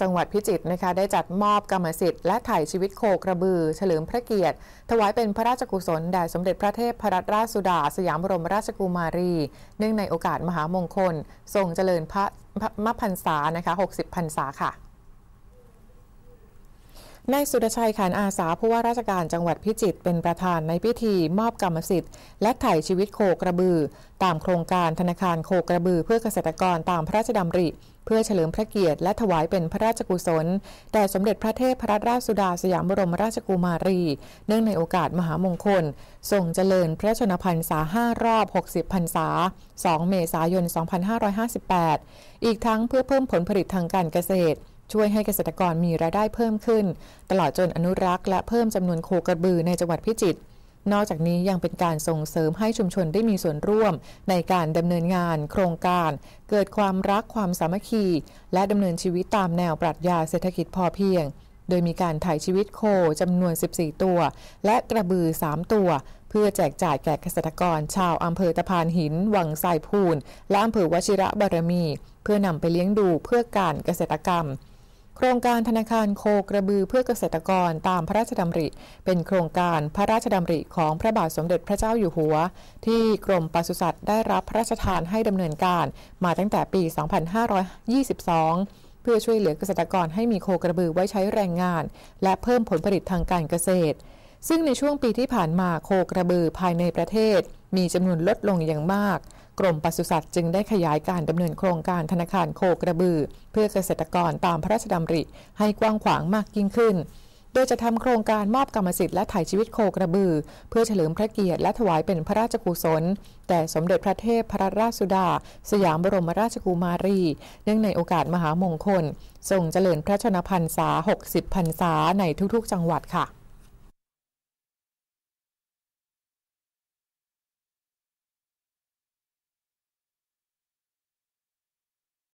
จังหวัดพิจิตรนะคะได้จัดมอบกรรมสิทธิ์และถ่ายชีวิตโคกระบือ เฉลิมพระเกียรติ ถวายเป็นพระราชกุศล แด่สมเด็จพระเทพรัตนราชสุดาสยามบรมราชกุมารี เนื่องในโอกาสมหามงคล ทรงเจริญพระมพรรษา นะคะ60พรรษาค่ะ นายสุดชัยขันอาสา ผู้ว่าราชการจังหวัดพิจิตรเป็นประธานในพิธีมอบกรรมสิทธิ์และถ่ายชีวิตโคกระบือ ตามโครงการธนาคารโคกระบือ เพื่อเกษตรกรตามพระราชดำริพื่อเฉลิมพระเกียรติ และถวายเป็นพระราชกุศลแต่สมเด็จพระเทพรรัตนราชสุดาสยามบรมราชกุมารี เนื่องในโอกาสมหามงคลทรงเจริญพระชนมพรรษาห้ารอบ 60 พรรษา 2 เมษายน 2558 อีกทั้งเพื่อเพิ่มผลผลิตทางการเกษตร ช่วยให้เกษตรกรมีรายได้เพิ่มขึ้น ตลอดจนอนุรักษ์และเพิ่มจำนวนโคกระบือในจังหวัดพิจิตรนอกจากนี้ยังเป็นการส่งเสริมให้ชุมชนได้มีส่วนร่วม ในการดำเนินงาน โครงการ เกิดความรักความสามัคคี และดำเนินชีวิตตามแนวปรัชญาเศรษฐกิจพอเพียง โดยมีการถ่ายชีวิตโคจำนวน 14 ตัว และกระบือ 3 ตัว เพื่อแจกจ่ายแก่เกษตรกรชาวอำเภอตะพานหินวังไรพูนและอำเภอวชิระบารมี เพื่อนำไปเลี้ยงดูเพื่อการเกษตรกรรมครงการธนาคารโคกระบือเพื่อเกษตรกรตามพระราชดำริ เป็นโครงการพระราชดำริของพระบาทสมเด็จพระเจ้าอยู่หัว ที่กรมปศุสัตว์ได้รับพระราชทานให้ดำเนินการมาตั้งแต่ปี 2522 เพื่อช่วยเหลือเกษตรกรให้มีโคกระบือไว้ใช้แรงงานและเพิ่มผลผลิตทางการเกษตร ซึ่งในช่วงปีที่ผ่านมาโคกระบือภายในประเทศ มีจำนวนลดลงอย่างมากกรมปศุสัตว์จึงได้ขยายการดำเนินโครงการธนาคารโคกระบือ เพื่อเกษตรกรตามพระราชดำริให้กว้างขวางมากยิ่งขึ้น โดยจะทำโครงการมอบกรรมสิทธิ์และถ่ายชีวิตโคกระบือ เพื่อเฉลิมพระเกียรติและถวายเป็นพระราชกุศลแต่สมเด็จพระเทพพระราชสุดา สยามบรมราชกุมารีเนื่องในโอกาสมหามงคลทรงเจริญพระชนพรรษา 60พรรษาในทุกๆ จังหวัดค่ะ